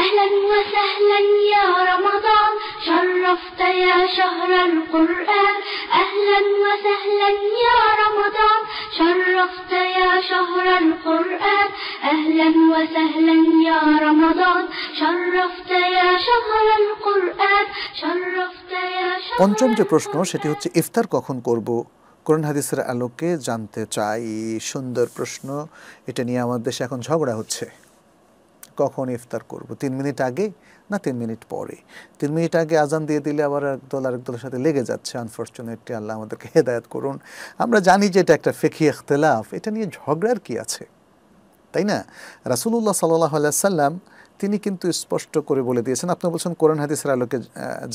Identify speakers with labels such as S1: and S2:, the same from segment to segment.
S1: أهلا وسهلا يا رمضان شرفت يا شهر القرآن أهلا وسهلا يا رمضان شرفت يا شهر القرآن أهلا وسهلا يا رمضان شرفت يا شهر القرآن شرفت يا شهر القرآن পঞ্চম যে প্রশ্ন সেটি হচ্ছে ইফতার কখন করব কোরআন হাদিসের আলোকে জানতে চাই সুন্দর প্রশ্ন এটা নিয়ে আমাদের দেশে এখন ঝগড়া হচ্ছে কখন ইফতার করব তিন মিনিট আগে না তিন মিনিট পরে তিন মিনিট আগে আজান দিয়ে দিলে আবার একদল আরেক দলের সাথে লেগে যাচ্ছে আনফর্চুনেটলি আল্লাহ আমাদেরকে হেদায়ত করুন আমরা জানি যে এটা একটা ফেকি এখতলাফ এটা নিয়ে ঝগড়ার কি আছে তাই না রাসুলুল্লাহ সাল্লাহ সাল্লাম তিনি কিন্তু স্পষ্ট করে বলে দিয়েছেন আপনি বলছেন কোরআন হাদিসের আলোকে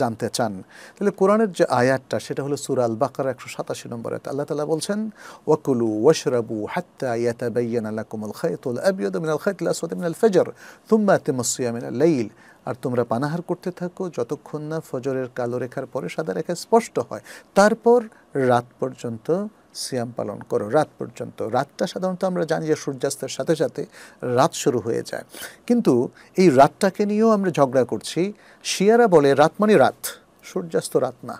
S1: জানতে চান তাহলে কোরআনের যে আয়াতটা সেটা হলো সুরাল বাকার একশো সাতাশি নম্বর আল্লাহ তালা বলছেন ওয়াকুলু ওয়াশরাবু হাত্তা ইয়াতা বাইয়ান আল্লাহ কুমল খায়তুল আবিয়দ মিনাল খায়তুল আসওয়াদ মিনাল ফজর থুম্মা তেমসিয়া মিনাল লাইল আর তোমরা পানাহার করতে থাকো যতক্ষণ না ফজরের কালো রেখার পরে সাদা রেখা স্পষ্ট হয় তারপর রাত পর্যন্ত সিয়াম পালন করো রাত পর্যন্ত রাতটা সাধারণত আমরা জানি যে সূর্যাস্তের সাথে সাথে রাত শুরু হয়ে যায় কিন্তু এই রাতটাকে নিয়েও আমরা ঝগড়া করছি শিয়ারা বলে রাত মানে রাত সূর্যাস্ত রাত না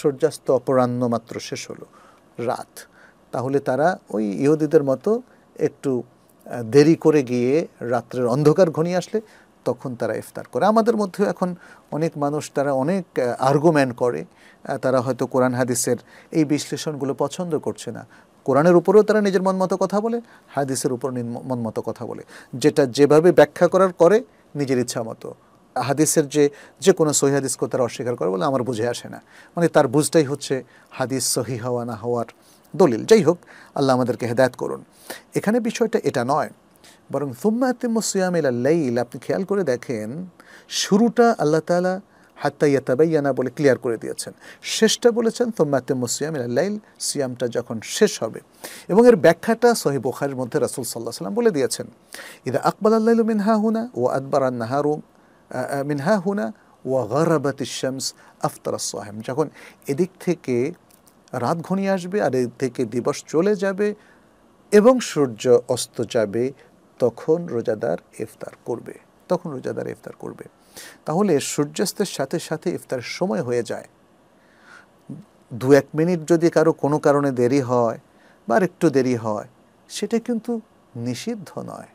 S1: সূর্যাস্ত অপরাহ্ন মাত্র শেষ হলো রাত তাহলে তারা ওই ইহুদিদের মতো একটু দেরি করে গিয়ে রাত্রের অন্ধকার ঘনিয়ে আসলে তখন তারা ইফতার করে আমাদের মধ্যেও এখন অনেক মানুষ তারা অনেক আর্গুমেন্ট করে তারা হয়তো কোরআন হাদিসের এই বিশ্লেষণগুলো পছন্দ করছে না কোরআনের উপরেও তারা নিজের মনমতো কথা বলে হাদিসের উপর মনমতো কথা বলে যেটা যেভাবে ব্যাখ্যা করার করে নিজের ইচ্ছা মতো হাদিসের যে যে কোনো সহি হাদিসকে তারা অস্বীকার করে বলে আমার বুঝে আসে না মানে তার বুঝটাই হচ্ছে হাদিস সহি হওয়া না হওয়ার দলিল যাই হোক আল্লাহ আমাদেরকে হেদায়ত করুন এখানে বিষয়টা এটা নয় বরং সুম্মা আতিমসিয়ামিলা লাইল আপনি খেয়াল করে দেখেন শুরুটা আল্লাহ তালা হাত্তা ইয়াতাবাইয়ানা বলে ক্লিয়ার করে দিয়েছেন শেষটা বলেছেন তোম্মাতেম সিয়াম লাইল সিয়ামটা যখন শেষ হবে এবং এর ব্যাখ্যাটা সহি বোখারের মধ্যে রাসুল সাল্লাহ সাল্লাম বলে দিয়েছেন ইদা আকবাল আল্লাহ মিনহা হুনা ও আকবর আন্নাহারু মিনহা হুনা ও গরাবাত ইসামস আফতার সাহেম যখন এদিক থেকে রাত ঘনিয়ে আসবে আর এদিক থেকে দিবস চলে যাবে এবং সূর্য অস্ত যাবে তখন রোজাদার ইফতার করবে তখন রোজাদার ইফতার করবে তাহলে সূর্যাস্তের সাথে সাথে ইফতার সময় হয়ে যায় দু এক মিনিট যদি কারো কোনো কারণে দেরি হয় বা একটু দেরি হয় সেটা কিন্তু নিষিদ্ধ নয়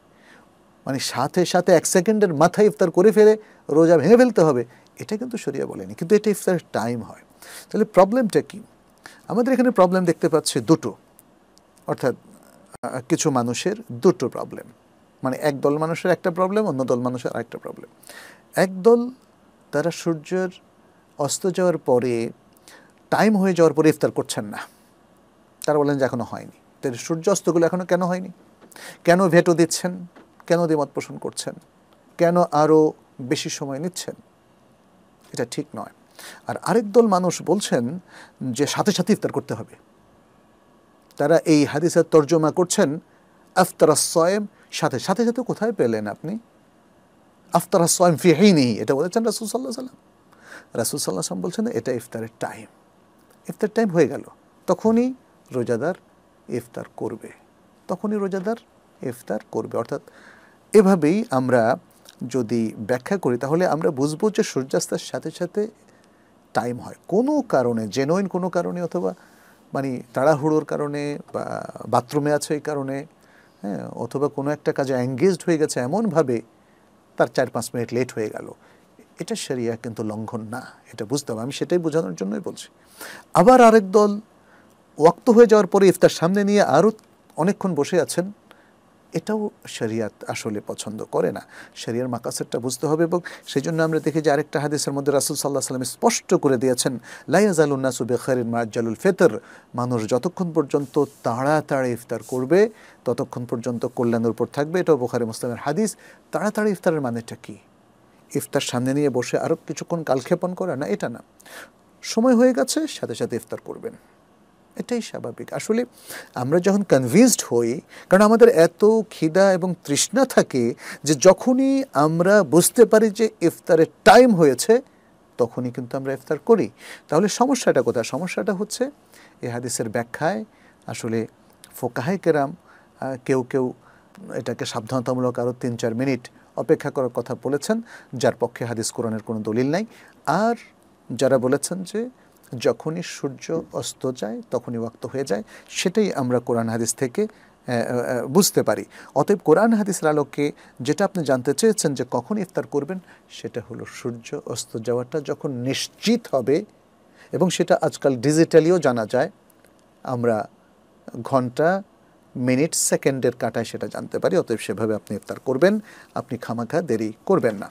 S1: মানে সাথে সাথে এক সেকেন্ডের মাথায় ইফতার করে ফেলে রোজা ভেঙে ফেলতে হবে এটা কিন্তু সরিয়ে বলেনি কিন্তু এটা ইফতার টাইম হয় তাহলে প্রবলেমটা কি আমাদের এখানে প্রবলেম দেখতে পাচ্ছি দুটো অর্থাৎ কিছু মানুষের দুটো প্রবলেম মানে এক দল মানুষের একটা প্রবলেম অন্য দল মানুষের আরেকটা প্রবলেম এক দল তারা সূর্যের অস্ত যাওয়ার পরে টাইম হয়ে যাওয়ার পরে ইফতার করছেন না তারা বলেন যে এখনও হয়নি সূর্য সূর্যাস্তগুলো এখনও কেন হয়নি কেন ভেটো দিচ্ছেন কেন দ্বিমত পোষণ করছেন কেন আরও বেশি সময় নিচ্ছেন এটা ঠিক নয় আর আরেক দল মানুষ বলছেন যে সাথে সাথে ইফতার করতে হবে তারা এই হাদিসের তর্জমা করছেন আফতার সয়েম সাথে সাথে সাথে কোথায় পেলেন আপনি আসলাম সোয়াম নেই এটা বলেছেন রাসুল সাল্লাহ সাল্লাম রাসুল সাল্লাহ সাল্লাম বলছেন এটা ইফতারের টাইম ইফতার টাইম হয়ে গেল তখনই রোজাদার ইফতার করবে তখনই রোজাদার ইফতার করবে অর্থাৎ এভাবেই আমরা যদি ব্যাখ্যা করি তাহলে আমরা বুঝবো যে সূর্যাস্তের সাথে সাথে টাইম হয় কোনো কারণে জেনুইন কোনো কারণে অথবা মানে তাড়াহুড়োর কারণে বা বাথরুমে আছে এই কারণে হ্যাঁ অথবা কোনো একটা কাজে অ্যাঙ্গেজড হয়ে গেছে এমনভাবে তার চার পাঁচ মিনিট লেট হয়ে গেল এটা সেরিয়া কিন্তু লঙ্ঘন না এটা বুঝতে হবে আমি সেটাই বোঝানোর জন্যই বলছি আবার আরেক দল ওয়াক্ত হয়ে যাওয়ার পরে ইফতার সামনে নিয়ে আরও অনেকক্ষণ বসে আছেন এটাও শরিয়াত আসলে পছন্দ করে না শরিয়ার মাকাসেরটা বুঝতে হবে এবং সেই জন্য আমরা দেখি যে আরেকটা হাদিসের মধ্যে রাসুল সাল্লাহ সাল্লাম স্পষ্ট করে দিয়েছেন লাইয়াজালুন্নাসু বেখারিন মার্জালুল ফেতর মানুষ যতক্ষণ পর্যন্ত তাড়াতাড়ি ইফতার করবে ততক্ষণ পর্যন্ত কল্যাণের উপর থাকবে এটাও বোখারে মুসলামের হাদিস তাড়াতাড়ি ইফতারের মানেটা কী ইফতার সামনে নিয়ে বসে আরও কিছুক্ষণ কালক্ষেপণ করা না এটা না সময় হয়ে গেছে সাথে সাথে ইফতার করবেন এটাই স্বাভাবিক আসলে আমরা যখন কনভিন্সড হই কারণ আমাদের এত খিদা এবং তৃষ্ণা থাকে যে যখনই আমরা বুঝতে পারি যে ইফতারের টাইম হয়েছে তখনই কিন্তু আমরা ইফতার করি তাহলে সমস্যাটা কোথায় সমস্যাটা হচ্ছে এ হাদিসের ব্যাখ্যায় আসলে ফোকাহে কেরাম কেউ কেউ এটাকে সাবধানতামূলক আরও তিন চার মিনিট অপেক্ষা করার কথা বলেছেন যার পক্ষে হাদিস কোরআনের কোনো দলিল নাই আর যারা বলেছেন যে যখনই সূর্য অস্ত যায় তখনই ওয়াক্ত হয়ে যায় সেটাই আমরা কোরআন হাদিস থেকে বুঝতে পারি অতএব কোরআন হাদিসের আলোকে যেটা আপনি জানতে চেয়েছেন যে কখন ইফতার করবেন সেটা হলো সূর্য অস্ত যাওয়াটা যখন নিশ্চিত হবে এবং সেটা আজকাল ডিজিটালিও জানা যায় আমরা ঘন্টা মিনিট সেকেন্ডের কাটায় সেটা জানতে পারি অতএব সেভাবে আপনি ইফতার করবেন আপনি খামাখা দেরি করবেন না